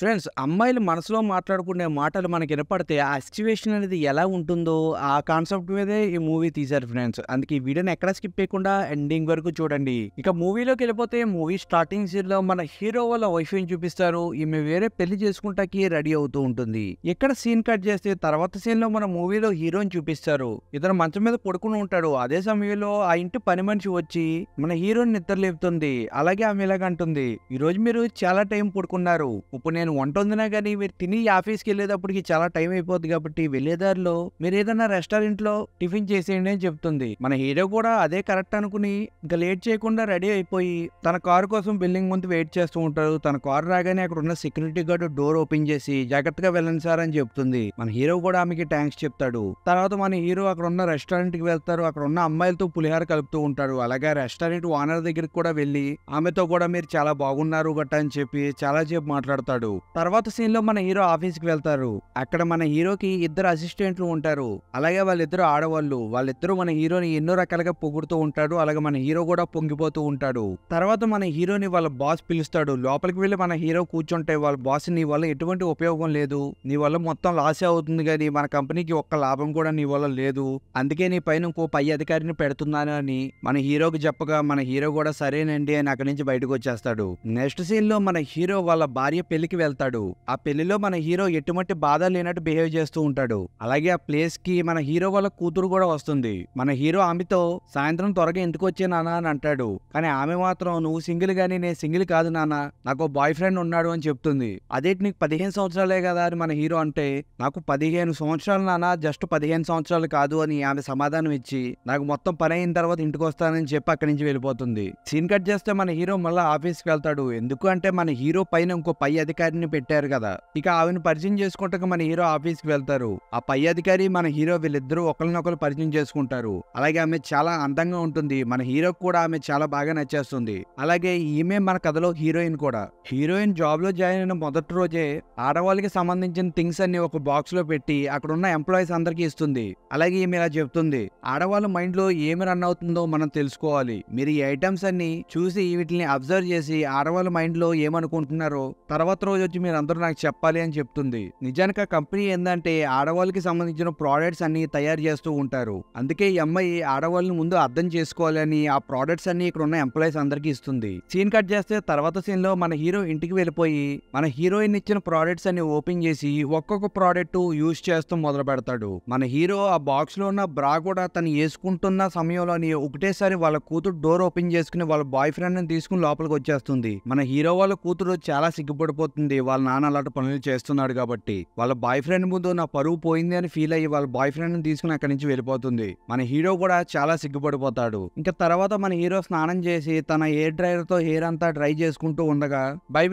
friends అమ్మాయిలు మనసులో మాట్లాడుకునే మాటలు మనకి వినపడితే ఆ సిచ్యువేషన్ అనేది ఎలా ఉంటుందో ఆ కాన్సెప్ట్ మీదే ఈ మూవీ తీశారు ఫ్రెండ్స్ అందుకే ఈ వీడియోని ఎక్కడ స్కిప్ చేయకుండా ఎండింగ్ వరకు చూడండి ఇక మూవీలోకి వెళ్ళిపోతే మూవీ స్టార్టింగ్ సీన్ లో మన హీరో వాళ్ళ వైఫ్ ని చూపిస్తారు ఈమె వేరే పెళ్లి చేసుకుంటాకి రెడీ అవుతూ ఉంటుంది ఇక్కడ సీన్ కట్ చేస్తే తర్వాత సీన్ లో మన మూవీలో హీరోని చూపిస్తారు ఇతను మంచం మీద పడుకుని ఉంటాడు అదే సమయంలో ఆ ఇంటి పని మనిషి వచ్చి మన హీరోని నిద్ర లేపుతుంది అలాగే ఆమె ఇలాగంటుంది ఈ రోజు మీరు చాలా టైం పడుకున్నారు ఇప్పుడు నేను వంట వందినా కానీ మీరు తిని ఆఫీస్కి వెళ్ళేటప్పటికి చాలా టైం అయిపోద్ది కాబట్టి వెళ్ళేదారిలో మీరు ఏదైనా రెస్టారెంట్లో టిఫిన్ చేసేయండి అని చెప్తుంది మన హీరో కూడా అదే కరెక్ట్ అనుకుని ఇంకా లేట్ చేయకుండా రెడీ అయిపోయి తన కారు కోసం బిల్డింగ్ ముందు వెయిట్ చేస్తూ ఉంటారు తన కారు రాగానే అక్కడ ఉన్న సెక్యూరిటీ గార్డు డోర్ ఓపెన్ చేసి జాగ్రత్తగా వెళ్ళండి సార్ అని చెప్తుంది మన హీరో కూడా ఆమెకి థ్యాంక్స్ చెప్తాడు తర్వాత మన హీరో అక్కడ ఉన్న రెస్టారెంట్ కి వెళ్తారు అక్కడ ఉన్న అమ్మాయిలతో పులిహార కలుపుతూ ఉంటాడు అలాగే రెస్టారెంట్ ఓనర్ దగ్గరికి కూడా వెళ్ళి ఆమెతో కూడా మీరు చాలా బాగున్నారు గట్ట అని చెప్పి చాలా సేపు మాట్లాడతాడు తర్వాత సీన్ లో మన హీరో ఆఫీస్ కి వెళ్తారు అక్కడ మన హీరోకి ఇద్దరు అసిస్టెంట్లు ఉంటారు అలాగే వాళ్ళిద్దరు ఆడవాళ్ళు వాళ్ళిద్దరు మన హీరోని ఎన్నో రకాలుగా పొగుడుతూ ఉంటాడు అలాగే మన హీరో కూడా పొంగిపోతూ ఉంటాడు తర్వాత మన హీరోని వాళ్ళ బాస్ పిలుస్తాడు లోపలికి వెళ్ళి మన హీరో కూర్చుంటే వాళ్ళ బాస్ నీ వల్ల ఎటువంటి ఉపయోగం లేదు నీ వల్ల మొత్తం లాసే అవుతుంది కానీ మన కంపెనీకి ఒక్క లాభం కూడా నీ వల్ల లేదు అందుకే నీ పైన ఇంకో పై అధికారిని పెడుతున్నాను అని మన హీరోకి చెప్పగా మన హీరో కూడా సరేనండి అని అక్కడి నుంచి బయటకు వచ్చేస్తాడు నెక్స్ట్ సీన్ లో మన హీరో వాళ్ళ భార్య పెళ్లికి వెళ్తాడు ఆ పెళ్లిలో మన హీరో ఎటువంటి బాధ లేనట్టు బిహేవ్ చేస్తూ ఉంటాడు అలాగే ఆ ప్లేస్ కి మన హీరో వాళ్ళ కూతురు కూడా వస్తుంది మన హీరో ఆమెతో సాయంత్రం త్వరగా ఎందుకు వచ్చే నానా అని అంటాడు కానీ ఆమె మాత్రం నువ్వు సింగిల్ గానీ నేను సింగిల్ కాదు నాన్న నాకు బాయ్ ఫ్రెండ్ ఉన్నాడు అని చెప్తుంది అదే నీకు పదిహేను సంవత్సరాలే కదా అని మన హీరో అంటే నాకు పదిహేను సంవత్సరాలు నాన్న జస్ట్ పదిహేను సంవత్సరాలు కాదు అని ఆమె సమాధానం ఇచ్చి నాకు మొత్తం పని అయిన తర్వాత ఇంటికి వస్తానని చెప్పి అక్కడి నుంచి వెళ్ళిపోతుంది సీన్ కట్ చేస్తే మన హీరో మళ్ళీ ఆఫీస్కి వెళ్తాడు ఎందుకు అంటే మన హీరో పైన ఇంకో పై అధికారి అధికారిని పెట్టారు కదా ఇక ఆవిని పరిచయం చేసుకుంటాక మన హీరో ఆఫీస్కి వెళ్తారు ఆ పై అధికారి మన హీరో వీళ్ళిద్దరూ ఒకరినొకరు పరిచయం చేసుకుంటారు అలాగే ఆమె చాలా అందంగా ఉంటుంది మన హీరో కూడా ఆమె చాలా బాగా నచ్చేస్తుంది అలాగే ఈమె మన కథలో హీరోయిన్ కూడా హీరోయిన్ జాబ్ లో జాయిన్ అయిన మొదటి రోజే ఆడవాళ్ళకి సంబంధించిన థింగ్స్ అన్ని ఒక బాక్స్ లో పెట్టి అక్కడ ఉన్న ఎంప్లాయీస్ అందరికి ఇస్తుంది అలాగే ఈమె ఇలా చెప్తుంది ఆడవాళ్ళ మైండ్ లో ఏమి రన్ అవుతుందో మనం తెలుసుకోవాలి మీరు ఈ ఐటమ్స్ అన్ని చూసి వీటిని అబ్జర్వ్ చేసి ఆడవాళ్ళ మైండ్ లో ఏమనుకుంటున్నారో తర్వాత రోజు గురించి మీరు అందరూ నాకు చెప్పాలి అని చెప్తుంది నిజానికి ఆ కంపెనీ ఏంటంటే ఆడవాళ్ళకి సంబంధించిన ప్రోడక్ట్స్ అన్ని తయారు చేస్తూ ఉంటారు అందుకే ఈ అమ్మాయి ఆడవాళ్ళని ముందు అర్థం చేసుకోవాలని ఆ ప్రోడక్ట్స్ అన్ని ఇక్కడ ఉన్న ఎంప్లాయీస్ అందరికీ ఇస్తుంది సీన్ కట్ చేస్తే తర్వాత సీన్ లో మన హీరో ఇంటికి వెళ్ళిపోయి మన హీరోయిన్ ఇచ్చిన ప్రోడక్ట్స్ అన్ని ఓపెన్ చేసి ఒక్కొక్క ప్రోడక్ట్ యూజ్ చేస్తూ మొదలు పెడతాడు మన హీరో ఆ బాక్స్ లో ఉన్న బ్రా కూడా తను వేసుకుంటున్న సమయంలోని ఒకటేసారి వాళ్ళ కూతురు డోర్ ఓపెన్ చేసుకుని వాళ్ళ బాయ్ ఫ్రెండ్ తీసుకుని లోపలికి వచ్చేస్తుంది మన హీరో వాళ్ళ కూతురు చాలా సిగ్గుపడిపోతుంది కాబట్టి వాళ్ళ నాన్న అలాంటి పనులు చేస్తున్నాడు కాబట్టి వాళ్ళ బాయ్ ఫ్రెండ్ ముందు నా పరువు పోయింది అని ఫీల్ అయ్యి వాళ్ళ బాయ్ ఫ్రెండ్ని తీసుకుని అక్కడి నుంచి వెళ్ళిపోతుంది మన హీరో కూడా చాలా సిగ్గుపడిపోతాడు ఇంకా తర్వాత మన హీరో స్నానం చేసి తన హెయిర్ తో హెయిర్ అంతా డ్రై చేసుకుంటూ ఉండగా బై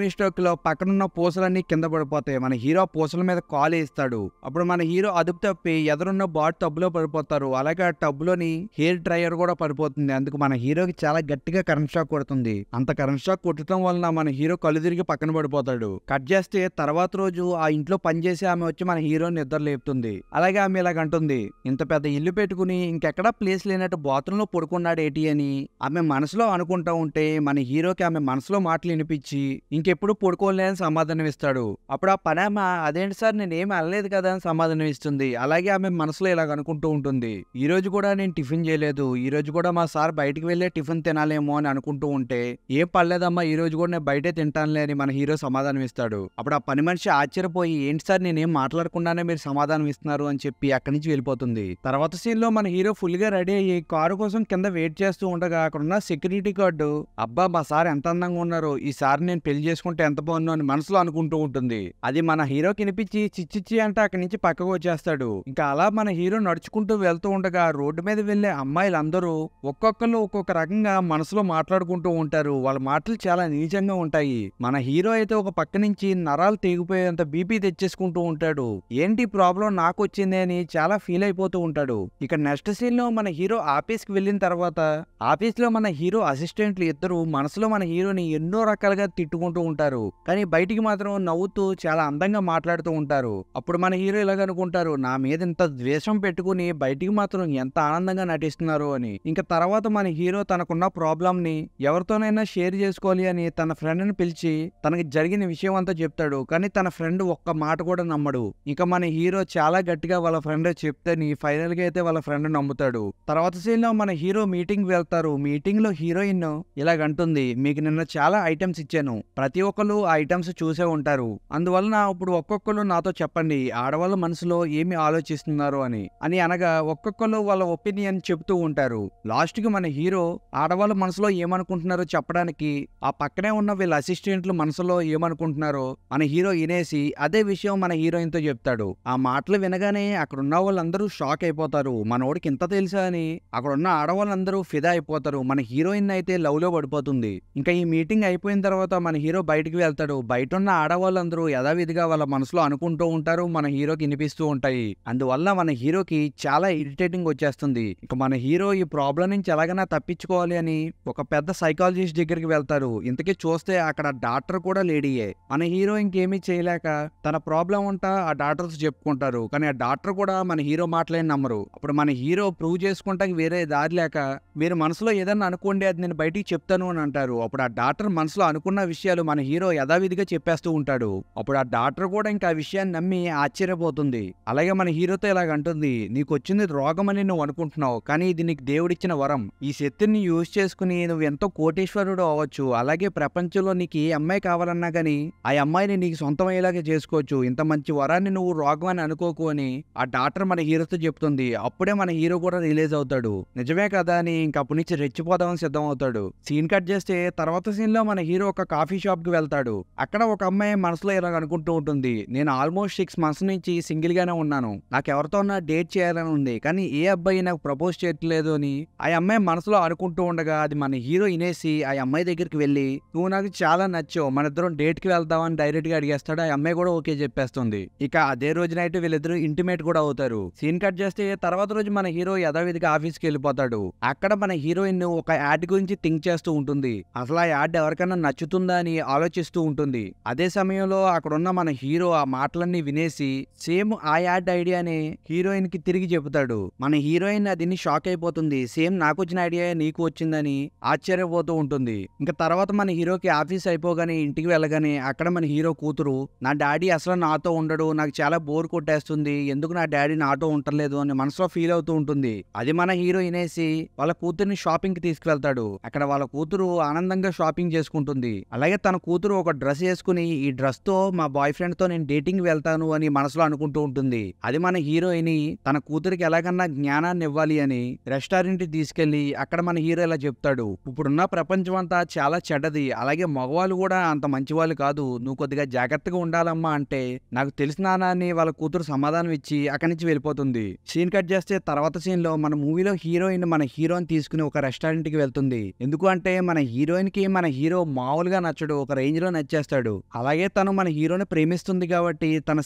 లో పక్కనున్న పూసలన్నీ కింద పడిపోతాయి మన హీరో పూసల మీద కాలు వేస్తాడు అప్పుడు మన హీరో అదుపు తప్పి ఎదురున్న బాట్ టబ్లో పడిపోతారు అలాగే ఆ టబ్లోని హెయిర్ డ్రైయర్ కూడా పడిపోతుంది అందుకు మన హీరోకి చాలా గట్టిగా కరెంట్ షాక్ కొడుతుంది అంత కరెంట్ షాక్ కొట్టడం వలన మన హీరో కళ్ళు తిరిగి పక్కన పడిపోతాడు కట్ చేస్తే తర్వాత రోజు ఆ ఇంట్లో పనిచేసి ఆమె వచ్చి మన హీరోని నిద్ర లేపుతుంది అలాగే ఆమె ఇలాగంటుంది ఇంత పెద్ద ఇల్లు పెట్టుకుని ఇంకెక్కడా ప్లేస్ లేనట్టు బాత్రూంలో పడుకున్నాడు ఏటి అని ఆమె మనసులో అనుకుంటా ఉంటే మన హీరోకి ఆమె మనసులో మాటలు వినిపించి ఇంకెప్పుడు పడుకోలేని సమాధానం ఇస్తాడు అప్పుడు ఆ పని అదేంటి సార్ నేనేం అనలేదు కదా అని సమాధానం ఇస్తుంది అలాగే ఆమె మనసులో ఇలాగ అనుకుంటూ ఉంటుంది ఈ రోజు కూడా నేను టిఫిన్ చేయలేదు ఈ రోజు కూడా మా సార్ బయటికి వెళ్ళే టిఫిన్ తినాలేమో అని అనుకుంటూ ఉంటే ఏ పర్లేదమ్మా ఈ రోజు కూడా నేను బయటే తింటానులే అని మన హీరో సమాధానం ఇస్తాడు అప్పుడు ఆ పని మనిషి ఆశ్చర్యపోయి ఏంటి సార్ నేనేం మాట్లాడకుండానే మీరు సమాధానం ఇస్తున్నారు అని చెప్పి అక్కడి నుంచి వెళ్ళిపోతుంది తర్వాత సీన్ లో మన హీరో ఫుల్ గా రెడీ అయ్యి కారు కోసం కింద వెయిట్ చేస్తూ ఉండగా అక్కడ ఉన్న సెక్యూరిటీ గార్డు అబ్బా మా సార్ ఎంత అందంగా ఉన్నారు ఈ సార్ నేను పెళ్లి చేసుకుంటే ఎంత బాగుందో అని మనసులో అనుకుంటూ ఉంటుంది అది మన హీరో కనిపించి చిచ్చిచ్చి అంటే అక్కడి నుంచి పక్కకు వచ్చేస్తాడు ఇంకా అలా మన హీరో నడుచుకుంటూ వెళ్తూ ఉండగా రోడ్డు మీద వెళ్లే అమ్మాయిలందరూ ఒక్కొక్కరు ఒక్కొక్క రకంగా మనసులో మాట్లాడుకుంటూ ఉంటారు వాళ్ళ మాటలు చాలా నీచంగా ఉంటాయి మన హీరో అయితే ఒక పక్కన నుంచి నరాలు తెగిపోయేంత బీపీ తెచ్చేసుకుంటూ ఉంటాడు ఏంటి ప్రాబ్లం నాకు వచ్చింది అని చాలా ఫీల్ అయిపోతూ ఉంటాడు ఇక నెక్స్ట్ సీన్ లో మన హీరో ఆఫీస్ కి వెళ్ళిన తర్వాత ఆఫీస్ లో మన హీరో అసిస్టెంట్లు ఇద్దరు మనసులో మన హీరోని ఎన్నో రకాలుగా తిట్టుకుంటూ ఉంటారు కానీ బయటికి మాత్రం నవ్వుతూ చాలా అందంగా మాట్లాడుతూ ఉంటారు అప్పుడు మన హీరో ఇలాగ అనుకుంటారు నా మీద ఇంత ద్వేషం పెట్టుకుని బయటికి మాత్రం ఎంత ఆనందంగా నటిస్తున్నారు అని ఇంకా తర్వాత మన హీరో తనకున్న ప్రాబ్లం ని ఎవరితోనైనా షేర్ చేసుకోవాలి అని తన ఫ్రెండ్ని పిలిచి తనకి జరిగిన విషయం విషయం అంతా చెప్తాడు కానీ తన ఫ్రెండ్ ఒక్క మాట కూడా నమ్మడు ఇక మన హీరో చాలా గట్టిగా వాళ్ళ ఫ్రెండ్ నీ ఫైనల్ గా అయితే వాళ్ళ ఫ్రెండ్ నమ్ముతాడు తర్వాత సీన్ లో మన హీరో మీటింగ్ వెళ్తారు మీటింగ్ లో హీరోయిన్ ఇలాగంటుంది మీకు నిన్న చాలా ఐటమ్స్ ఇచ్చాను ప్రతి ఒక్కరు ఆ ఐటమ్స్ చూసే ఉంటారు అందువలన ఇప్పుడు ఒక్కొక్కరు నాతో చెప్పండి ఆడవాళ్ళ మనసులో ఏమి ఆలోచిస్తున్నారు అని అని అనగా ఒక్కొక్కరు వాళ్ళ ఒపీనియన్ చెప్తూ ఉంటారు లాస్ట్ కి మన హీరో ఆడవాళ్ళ మనసులో ఏమనుకుంటున్నారో చెప్పడానికి ఆ పక్కనే ఉన్న వీళ్ళ అసిస్టెంట్లు మనసులో ఏమనుకుంటున్నారు అనుకుంటున్నారో మన హీరో వినేసి అదే విషయం మన హీరోయిన్తో చెప్తాడు ఆ మాటలు వినగానే అక్కడున్న వాళ్ళందరూ షాక్ అయిపోతారు మనోడికి ఇంత తెలుసా అని అక్కడున్న ఆడవాళ్ళందరూ ఫిదా అయిపోతారు మన హీరోయిన్ అయితే లవ్ లో పడిపోతుంది ఇంకా ఈ మీటింగ్ అయిపోయిన తర్వాత మన హీరో బయటికి వెళ్తాడు బయట ఉన్న ఆడవాళ్ళందరూ యథావిధిగా వాళ్ళ మనసులో అనుకుంటూ ఉంటారు మన హీరోకి వినిపిస్తూ ఉంటాయి అందువల్ల మన హీరోకి చాలా ఇరిటేటింగ్ వచ్చేస్తుంది ఇంకా మన హీరో ఈ ప్రాబ్లం నుంచి ఎలాగైనా తప్పించుకోవాలి అని ఒక పెద్ద సైకాలజిస్ట్ దగ్గరికి వెళ్తారు ఇంతకీ చూస్తే అక్కడ డాక్టర్ కూడా లేడీయే మన హీరో ఇంకేమీ చేయలేక తన ప్రాబ్లం ఉంటా ఆ డాక్టర్స్ చెప్పుకుంటారు కానీ ఆ డాక్టర్ కూడా మన హీరో మాట్లాడి నమ్మరు అప్పుడు మన హీరో ప్రూవ్ చేసుకుంటానికి వేరే దారి లేక మీరు మనసులో ఏదన్నా అనుకోండి అది నేను బయటికి చెప్తాను అని అంటారు అప్పుడు ఆ డాక్టర్ మనసులో అనుకున్న విషయాలు మన హీరో యథావిధిగా చెప్పేస్తూ ఉంటాడు అప్పుడు ఆ డాక్టర్ కూడా ఇంకా ఆ విషయాన్ని నమ్మి ఆశ్చర్యపోతుంది అలాగే మన హీరోతో ఇలాగ అంటుంది నీకు వచ్చింది రోగం అని నువ్వు అనుకుంటున్నావు కానీ ఇది నీకు దేవుడిచ్చిన వరం ఈ శక్తిని యూజ్ చేసుకుని నువ్వు ఎంతో కోటేశ్వరుడు అవ్వచ్చు అలాగే ప్రపంచంలో నీకు ఏ అమ్మాయి కావాలన్నా కానీ ఆ అమ్మాయిని నీకు సొంతమయ్యేలాగే చేసుకోవచ్చు ఇంత మంచి వరాన్ని నువ్వు అని అనుకోకు అని ఆ డాక్టర్ మన హీరోతో చెప్తుంది అప్పుడే మన హీరో కూడా రిలీజ్ అవుతాడు నిజమే కదా అని ఇంకప్పటి నుంచి రెచ్చిపోదామని సిద్ధం అవుతాడు సీన్ కట్ చేస్తే తర్వాత సీన్ లో మన హీరో ఒక కాఫీ షాప్ కి వెళ్తాడు అక్కడ ఒక అమ్మాయి మనసులో ఇలా అనుకుంటూ ఉంటుంది నేను ఆల్మోస్ట్ సిక్స్ మంత్స్ నుంచి సింగిల్ గానే ఉన్నాను నాకు ఎవరితో డేట్ చేయాలని ఉంది కానీ ఏ అబ్బాయి నాకు ప్రపోజ్ చేయట్లేదు అని ఆ అమ్మాయి మనసులో అనుకుంటూ ఉండగా అది మన హీరో ఇనేసి ఆ అమ్మాయి దగ్గరికి వెళ్ళి నువ్వు నాకు చాలా నచ్చావు మన ఇద్దరం డేట్ కి వెళ్తా చేద్దాం అని డైరెక్ట్ గా అడిగేస్తాడు ఆ అమ్మాయి కూడా ఓకే చెప్పేస్తుంది ఇక అదే రోజు నైట్ వీళ్ళిద్దరూ ఇంటిమేట్ కూడా అవుతారు సీన్ కట్ చేస్తే తర్వాత రోజు మన హీరో యథావిధిగా ఆఫీస్ కి వెళ్ళిపోతాడు అక్కడ మన హీరోయిన్ ఒక యాడ్ గురించి థింక్ చేస్తూ ఉంటుంది అసలు ఆ యాడ్ ఎవరికైనా నచ్చుతుందా అని ఆలోచిస్తూ ఉంటుంది అదే సమయంలో అక్కడున్న మన హీరో ఆ మాటలన్నీ వినేసి సేమ్ ఆ యాడ్ ఐడియాని హీరోయిన్ కి తిరిగి చెబుతాడు మన హీరోయిన్ అదిని షాక్ అయిపోతుంది సేమ్ నాకు వచ్చిన ఐడియా నీకు వచ్చిందని ఆశ్చర్యపోతూ ఉంటుంది ఇంకా తర్వాత మన హీరోకి ఆఫీస్ అయిపోగానే ఇంటికి వెళ్ళగానే అక్కడ అక్కడ మన హీరో కూతురు నా డాడీ అసలు నాతో ఉండడు నాకు చాలా బోర్ కొట్టేస్తుంది ఎందుకు నా డాడీ నాతో ఉండలేదు అని మనసులో ఫీల్ అవుతూ ఉంటుంది అది మన హీరో వినేసి వాళ్ళ కూతురుని షాపింగ్ కి తీసుకెళ్తాడు అక్కడ వాళ్ళ కూతురు ఆనందంగా షాపింగ్ చేసుకుంటుంది అలాగే తన కూతురు ఒక డ్రెస్ వేసుకుని ఈ డ్రెస్ తో మా బాయ్ ఫ్రెండ్ తో నేను డేటింగ్ వెళ్తాను అని మనసులో అనుకుంటూ ఉంటుంది అది మన హీరోయిన్ తన కూతురికి ఎలాగన్నా జ్ఞానాన్ని ఇవ్వాలి అని రెస్టారెంట్ తీసుకెళ్లి అక్కడ మన హీరో ఇలా చెప్తాడు ఇప్పుడున్న ప్రపంచం అంతా చాలా చెడ్డది అలాగే మగవాళ్ళు కూడా అంత మంచి వాళ్ళు కాదు నువ్వు కొద్దిగా జాగ్రత్తగా ఉండాలమ్మా అంటే నాకు తెలిసిన అని వాళ్ళ కూతురు సమాధానం ఇచ్చి అక్కడి నుంచి వెళ్ళిపోతుంది సీన్ కట్ చేస్తే తర్వాత సీన్ లో మన మూవీలో హీరోయిన్ మన హీరోని తీసుకుని ఒక రెస్టారెంట్ కి వెళ్తుంది ఎందుకు అంటే మన హీరోయిన్ కి మన హీరో మామూలుగా నచ్చడు ఒక రేంజ్ లో నచ్చేస్తాడు అలాగే తను మన హీరోని ప్రేమిస్తుంది కాబట్టి తన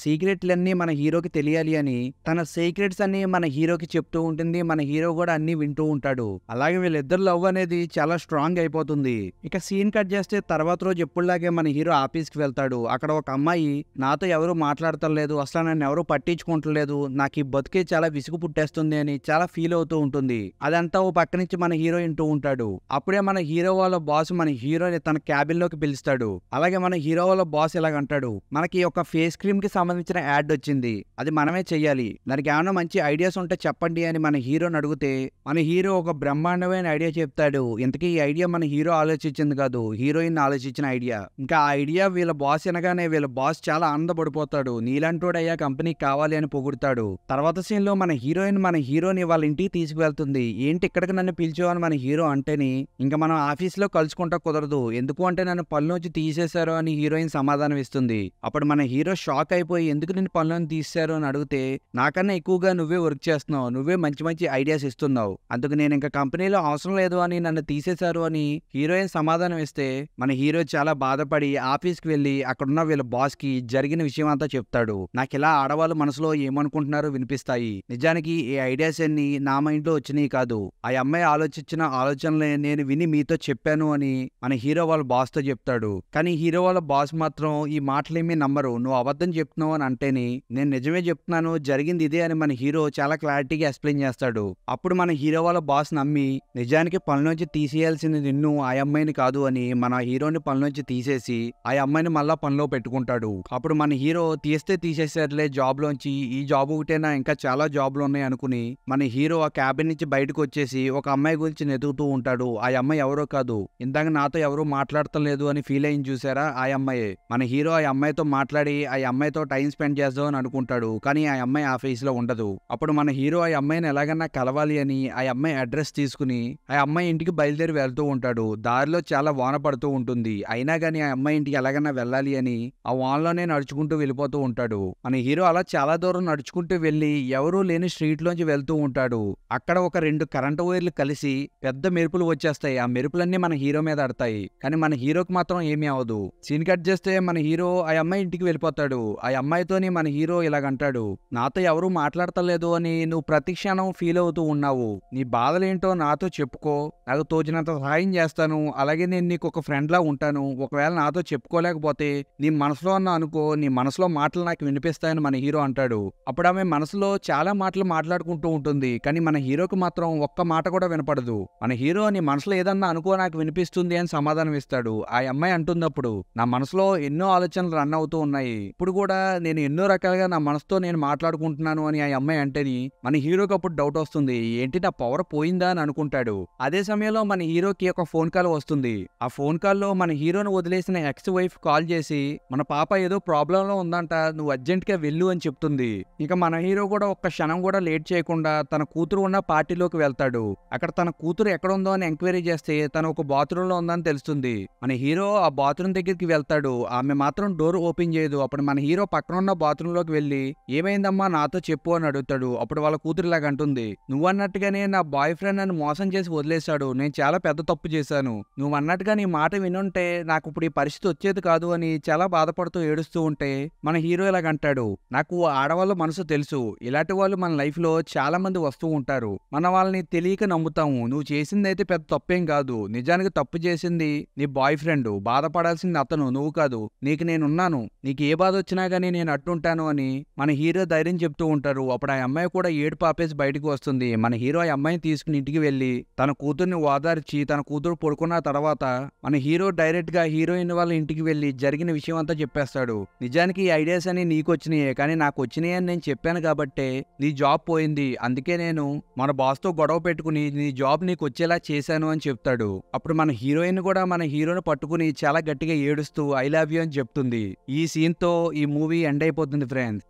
అన్ని మన హీరోకి తెలియాలి అని తన సీక్రెట్స్ అన్ని మన హీరోకి చెప్తూ ఉంటుంది మన హీరో కూడా అన్ని వింటూ ఉంటాడు అలాగే వీళ్ళిద్దరు లవ్ అనేది చాలా స్ట్రాంగ్ అయిపోతుంది ఇక సీన్ కట్ చేస్తే తర్వాత రోజు ఎప్పుడులాగే మన హీరో ఆఫీస్కి దగ్గరికి వెళ్తాడు అక్కడ ఒక అమ్మాయి నాతో ఎవరు మాట్లాడతలేదు అసలు నన్ను ఎవరు పట్టించుకుంటలేదు నాకు ఈ బతికే చాలా విసుగు పుట్టేస్తుంది అని చాలా ఫీల్ అవుతూ ఉంటుంది అదంతా ఓ పక్క నుంచి మన హీరో వింటూ ఉంటాడు అప్పుడే మన హీరో వాళ్ళ బాస్ మన హీరోని తన క్యాబిన్ లోకి పిలుస్తాడు అలాగే మన హీరో వాళ్ళ బాస్ ఇలాగంటాడు మనకి ఒక ఫేస్ క్రీమ్ కి సంబంధించిన యాడ్ వచ్చింది అది మనమే చెయ్యాలి దానికి ఏమైనా మంచి ఐడియాస్ ఉంటే చెప్పండి అని మన హీరోని అడిగితే మన హీరో ఒక బ్రహ్మాండమైన ఐడియా చెప్తాడు ఇంతకీ ఈ ఐడియా మన హీరో ఆలోచించింది కాదు హీరోయిన్ ఆలోచించిన ఐడియా ఇంకా ఆ ఐడియా వీళ్ళ బాస్ అనగానే వీళ్ళ బాస్ చాలా ఆనందపడిపోతాడు నీలాంటోడయ్యా కంపెనీకి కావాలి అని పొగుడతాడు తర్వాత సీన్ లో మన హీరోయిన్ మన హీరోని వాళ్ళ ఇంటికి తీసుకువెళ్తుంది ఏంటి ఇక్కడికి నన్ను పిలిచేవాని మన హీరో అంటేని ఇంకా మనం ఆఫీస్ లో కలుసుకుంటా కుదరదు ఎందుకు అంటే నన్ను పనిలోంచి తీసేశారు అని హీరోయిన్ సమాధానం ఇస్తుంది అప్పుడు మన హీరో షాక్ అయిపోయి ఎందుకు నేను పనిలోని తీసారు అని అడిగితే నాకన్నా ఎక్కువగా నువ్వే వర్క్ చేస్తున్నావు నువ్వే మంచి మంచి ఐడియాస్ ఇస్తున్నావు అందుకు నేను ఇంకా కంపెనీలో అవసరం లేదు అని నన్ను తీసేశారు అని హీరోయిన్ సమాధానం ఇస్తే మన హీరో చాలా బాధపడి ఆఫీస్కి దగ్గరికి వెళ్ళి అక్కడున్న వీళ్ళ బాస్ కి జరిగిన విషయం అంతా చెప్తాడు నాకు ఇలా ఆడవాళ్ళు మనసులో ఏమనుకుంటున్నారో వినిపిస్తాయి నిజానికి ఈ ఐడియాస్ అన్ని నా మైండ్ లో వచ్చినాయి కాదు ఆ అమ్మాయి ఆలోచించిన ఆలోచనలే నేను విని మీతో చెప్పాను అని మన హీరో వాళ్ళ బాస్ తో చెప్తాడు కానీ హీరో వాళ్ళ బాస్ మాత్రం ఈ మాటలేమీ నమ్మరు నువ్వు అబద్ధం చెప్తున్నావు అని అంటేని నేను నిజమే చెప్తున్నాను జరిగింది ఇదే అని మన హీరో చాలా క్లారిటీగా ఎక్స్ప్లెయిన్ చేస్తాడు అప్పుడు మన హీరో వాళ్ళ బాస్ నమ్మి నిజానికి పనిలోంచి తీసేయాల్సింది నిన్ను ఆ అమ్మాయిని కాదు అని మన హీరోని పనిలోంచి తీసేసి ఆ అమ్మాయి అమ్మాయిని మళ్ళీ పనిలో పెట్టుకుంటాడు అప్పుడు మన హీరో తీస్తే తీసేసేట్లే జాబ్ లోంచి ఈ జాబ్ ఒకటేనా ఇంకా చాలా జాబ్లు ఉన్నాయి అనుకుని మన హీరో ఆ క్యాబిన్ నుంచి బయటకు వచ్చేసి ఒక అమ్మాయి గురించి నెతుకుతూ ఉంటాడు ఆ అమ్మాయి ఎవరో కాదు ఇందాక నాతో ఎవరు మాట్లాడతలేదు అని ఫీల్ అయింది చూసారా ఆ అమ్మాయే మన హీరో ఆ అమ్మాయితో మాట్లాడి ఆ అమ్మాయితో టైం స్పెండ్ చేద్దాం అని అనుకుంటాడు కానీ ఆ అమ్మాయి ఆ ఫేస్ లో ఉండదు అప్పుడు మన హీరో ఆ అమ్మాయిని ఎలాగన్నా కలవాలి అని ఆ అమ్మాయి అడ్రస్ తీసుకుని ఆ అమ్మాయి ఇంటికి బయలుదేరి వెళ్తూ ఉంటాడు దారిలో చాలా వాన పడుతూ ఉంటుంది అయినా కానీ ఆ అమ్మాయి ఇంటికి ఎలాగన్నా ఎక్కడికైనా వెళ్ళాలి అని ఆ వాన్లోనే నడుచుకుంటూ వెళ్ళిపోతూ ఉంటాడు మన హీరో అలా చాలా దూరం నడుచుకుంటూ వెళ్ళి ఎవరూ లేని స్ట్రీట్ లోంచి వెళ్తూ ఉంటాడు అక్కడ ఒక రెండు కరెంటు వైర్లు కలిసి పెద్ద మెరుపులు వచ్చేస్తాయి ఆ మెరుపులన్నీ మన హీరో మీద ఆడతాయి కానీ మన హీరోకి మాత్రం ఏమీ అవదు సీన్ కట్ చేస్తే మన హీరో ఆ అమ్మాయి ఇంటికి వెళ్ళిపోతాడు ఆ అమ్మాయితోని మన హీరో ఇలాగంటాడు నాతో ఎవరూ మాట్లాడతలేదు అని నువ్వు ప్రతి క్షణం ఫీల్ అవుతూ ఉన్నావు నీ బాధలేంటో నాతో చెప్పుకో నాకు తోచినంత సహాయం చేస్తాను అలాగే నేను నీకు ఒక ఫ్రెండ్లా ఉంటాను ఒకవేళ నాతో చెప్పుకోలేక వినపడకపోతే నీ మనసులో అన్న అనుకో నీ మనసులో మాటలు నాకు వినిపిస్తాయని మన హీరో అంటాడు అప్పుడు ఆమె మనసులో చాలా మాటలు మాట్లాడుకుంటూ ఉంటుంది కానీ మన హీరోకి మాత్రం ఒక్క మాట కూడా వినపడదు మన హీరో నీ మనసులో ఏదన్నా అనుకో నాకు వినిపిస్తుంది అని సమాధానం ఇస్తాడు ఆ అమ్మాయి అంటున్నప్పుడు నా మనసులో ఎన్నో ఆలోచనలు రన్ అవుతూ ఉన్నాయి ఇప్పుడు కూడా నేను ఎన్నో రకాలుగా నా మనసుతో నేను మాట్లాడుకుంటున్నాను అని ఆ అమ్మాయి అంటేని మన హీరోకి అప్పుడు డౌట్ వస్తుంది ఏంటి నా పవర్ పోయిందా అని అనుకుంటాడు అదే సమయంలో మన హీరోకి ఒక ఫోన్ కాల్ వస్తుంది ఆ ఫోన్ కాల్లో మన హీరోను వదిలేసిన ఎక్స్ వైఫ్ కాల్ చేసి మన పాప ఏదో ప్రాబ్లంలో ఉందంట నువ్వు అర్జెంట్గా వెళ్ళు అని చెప్తుంది ఇక మన హీరో కూడా ఒక్క క్షణం కూడా లేట్ చేయకుండా తన కూతురు ఉన్న పార్టీలోకి వెళ్తాడు అక్కడ తన కూతురు ఎక్కడ ఉందో అని ఎంక్వైరీ చేస్తే తను ఒక బాత్రూంలో ఉందని తెలుస్తుంది మన హీరో ఆ బాత్రూమ్ దగ్గరికి వెళ్తాడు ఆమె మాత్రం డోర్ ఓపెన్ చేయదు అప్పుడు మన హీరో పక్కన ఉన్న బాత్రూంలోకి వెళ్ళి ఏమైందమ్మా నాతో చెప్పు అని అడుగుతాడు అప్పుడు వాళ్ళ కూతురు ఇలాగ అంటుంది నువ్వన్నట్టుగానే నా బాయ్ ఫ్రెండ్ నన్ను మోసం చేసి వదిలేశాడు నేను చాలా పెద్ద తప్పు చేశాను నువ్వు అన్నట్టుగా నీ మాట వినుంటే నాకు ఇప్పుడు ఈ పరిస్థితి వచ్చేది కాదు కాదు అని చాలా బాధపడుతూ ఏడుస్తూ ఉంటే మన హీరో ఇలాగంటాడు నాకు ఆడవాళ్ళ మనసు తెలుసు ఇలాంటి వాళ్ళు మన లైఫ్లో చాలా మంది వస్తూ ఉంటారు మన వాళ్ళని తెలియక నమ్ముతాము నువ్వు చేసిందైతే పెద్ద తప్పేం కాదు నిజానికి తప్పు చేసింది నీ బాయ్ ఫ్రెండ్ బాధపడాల్సింది అతను నువ్వు కాదు నీకు నేనున్నాను నీకు ఏ బాధ వచ్చినా కానీ నేను అట్టుంటాను అని మన హీరో ధైర్యం చెప్తూ ఉంటారు అప్పుడు ఆ అమ్మాయి కూడా ఏడు పాపేసి బయటకు వస్తుంది మన హీరో ఆ అమ్మాయిని తీసుకుని ఇంటికి వెళ్ళి తన కూతుర్ని ఓదార్చి తన కూతురు పడుకున్న తర్వాత మన హీరో డైరెక్ట్గా హీరోయిన్ వాళ్ళ ఇంటికి వెళ్ళి అది జరిగిన విషయం అంతా చెప్పేస్తాడు నిజానికి ఈ ఐడియాస్ అని నీకు వచ్చినాయే కానీ నాకు వచ్చినాయి అని నేను చెప్పాను కాబట్టే నీ జాబ్ పోయింది అందుకే నేను మన బాస్తో గొడవ పెట్టుకుని నీ జాబ్ నీకు వచ్చేలా చేశాను అని చెప్తాడు అప్పుడు మన హీరోయిన్ కూడా మన హీరోని పట్టుకుని చాలా గట్టిగా ఏడుస్తూ ఐ లవ్ యూ అని చెప్తుంది ఈ సీన్తో ఈ మూవీ ఎండ్ అయిపోతుంది ఫ్రెండ్స్